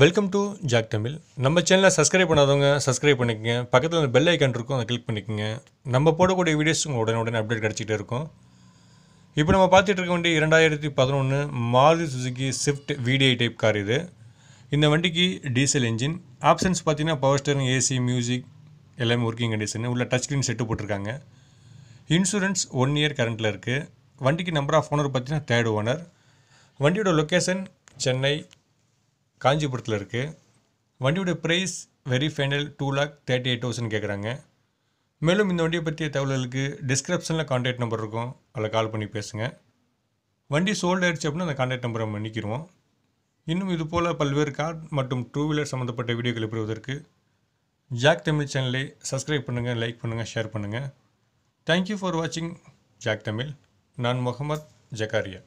welcome to jack Tamil நம்ம சேனலை subscribe பண்ணாதவங்க சப்ஸ்கிரைப் பண்ணிக்கோங்க பக்கத்தில் அந்த பெல் ஐக்கன் இருக்கும் அதை கிளிக் பண்ணிக்கோங்க நம்ம போடக்கூடிய வீடியோஸ் உங்கள் உடனே உடனே அப்டேட் கிடச்சிட்டு இருக்கும் இப்போ நம்ம பார்த்துட்டு இருக்க வண்டி இரண்டாயிரத்தி பதினொன்று Maruti Suzuki Swift VDI type car இது இந்த வண்டிக்கு டீசல் இன்ஜின் ஆப்ஷன்ஸ் பார்த்தீங்கன்னா பவர் ஸ்டேரிங் ஏசி மியூசிக் எல்லாமே ஒர்க்கிங் கண்டிஷன் உள்ள டச் ஸ்க்ரீன் செட்டு போட்டிருக்காங்க இன்சூரன்ஸ் ஒன் இயர் கரண்ட்டில் இருக்குது வண்டிக்கு நம்பர் ஆஃப் ஓனர் பார்த்தீங்கன்னா தேர்ட் ஓனர் வண்டியோட லொக்கேஷன் சென்னை காஞ்சிபுரத்தில் இருக்குது வண்டியோட price very final two lakh thirty eight thousand கேட்குறாங்க மேலும் இந்த வண்டியை பற்றிய தகவல்களுக்கு டிஸ்கிரிப்ஷனில் காண்டாக்ட் நம்பர் இருக்கும் அதில் கால் பண்ணி பேசுங்க வண்டி சோல்டு ஆயிடுச்சு அப்படின்னா அந்த காண்டாக்ட் நம்பரை நம்ம நிற்கிறோம் இன்னும் இது போல் பல்வேறு கார் மற்றும் டூ வீலர் சம்மந்தப்பட்ட வீடியோக்களை பெறுவதற்கு ஜாக் தமிழ் சேனலை சப்ஸ்கிரைப் பண்ணுங்கள் லைக் பண்ணுங்கள் ஷேர் பண்ணுங்கள் தேங்க்யூ ஃபார் வாட்சிங் ஜாக் தமிழ் நான் முகமது ஜக்காரியா